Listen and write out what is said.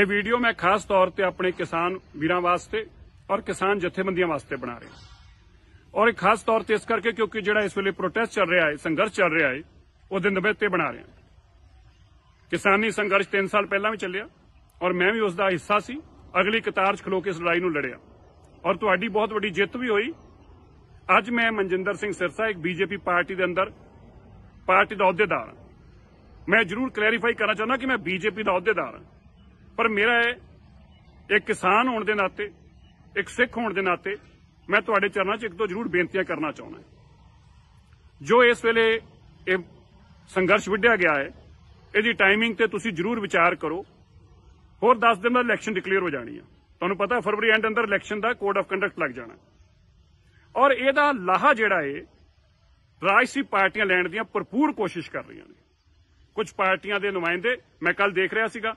ਇਹ ਵੀਡੀਓ ਮੈਂ ਖਾਸ ਤੌਰ ਤੇ ਆਪਣੇ ਕਿਸਾਨ ਵੀਰਾਂ ਵਾਸਤੇ ਔਰ ਕਿਸਾਨ ਜਥੇਬੰਦੀਆਂ ਵਾਸਤੇ ਬਣਾ ਰਿਹਾ ਔਰ ਇਹ ਖਾਸ ਤੌਰ ਤੇ ਇਸ ਕਰਕੇ ਕਿਉਂਕਿ ਜਿਹੜਾ ਇਸ ਵੇਲੇ ਪ੍ਰੋਟੈਸਟ ਚੱਲ ਰਿਹਾ ਹੈ ਸੰਘਰਸ਼ ਚੱਲ ਰਿਹਾ ਹੈ ਉਹਦੇ ਤੇ ਬਣਾ ਰਿਹਾ ਕਿਸਾਨੀ ਸੰਘਰਸ਼ 3 ਸਾਲ ਪਹਿਲਾਂ ਵੀ ਚੱਲਿਆ ਔਰ ਮੈਂ ਵੀ ਉਸ ਦਾ ਹਿੱਸਾ ਸੀ ਅਗਲੀ ਕਤਾਰ 'ਚ ਖਲੋ ਕੇ ਇਸ ਲੜਾਈ ਨੂੰ ਲੜਿਆ ਔਰ ਤੁਹਾਡੀ ਬਹੁਤ ਵੱਡੀ ਜਿੱਤ ਵੀ ਹੋਈ ਅੱਜ ਮੈਂ ਮਨਜਿੰਦਰ ਸਿੰਘ ਸਿਰਸਾ ਇੱਕ ਬੀਜੇਪੀ ਪਾਰਟੀ ਦੇ ਅੰਦਰ ਪਾਰਟੀ ਦਾ ਅਹੁਦੇਦਾਰ ਮੈਂ ਜ਼ਰੂਰ ਕਲੈਰੀਫਾਈ ਕਰਨਾ ਚਾਹੁੰਦਾ ਕਿ ਮੈਂ ਬੀਜੇਪੀ ਦਾ ਅਹੁਦੇਦਾਰ ਹਾਂ ਪਰ ਮੇਰਾ ਇਹ ਇੱਕ ਕਿਸਾਨ ਹੋਣ ਦੇ ਨਾਤੇ ਇੱਕ ਸਿੱਖ ਹੋਣ ਦੇ ਨਾਤੇ ਮੈਂ ਤੁਹਾਡੇ ਚਰਨਾਂ 'ਚ ਇੱਕ ਦੋ ਜ਼ਰੂਰ ਬੇਨਤੀਆਂ ਕਰਨਾ ਚਾਹੁੰਦਾ ਜੋ ਇਸ ਵੇਲੇ ਇਹ ਸੰਘਰਸ਼ ਵਿੱਢਿਆ ਗਿਆ ਹੈ ਇਹਦੀ ਟਾਈਮਿੰਗ ਤੇ ਤੁਸੀਂ ਜ਼ਰੂਰ ਵਿਚਾਰ ਕਰੋ ਹੋਰ 10 ਦਿਨ ਬਾਅਦ ਇਲੈਕਸ਼ਨ ਡਿਕਲੇਅਰ ਹੋ ਜਾਣੀ ਆ ਤੁਹਾਨੂੰ ਪਤਾ ਫਰਵਰੀ ਐਂਡ ਅੰਦਰ ਇਲੈਕਸ਼ਨ ਦਾ ਕੋਡ ਆਫ ਕੰਡਕਟ ਲੱਗ ਜਾਣਾ ਔਰ ਇਹਦਾ ਲਾਹਾ ਜਿਹੜਾ ਏ ਰਾਜਸੀ ਪਾਰਟੀਆਂ ਲੈਣ ਦੀਆਂ ਭਰਪੂਰ ਕੋਸ਼ਿਸ਼ ਕਰ ਰਹੀਆਂ ਨੇ ਕੁਝ ਪਾਰਟੀਆਂ ਦੇ ਨੁਮਾਇੰਦੇ ਮੈਂ ਕੱਲ ਦੇਖ ਰਿਹਾ ਸੀਗਾ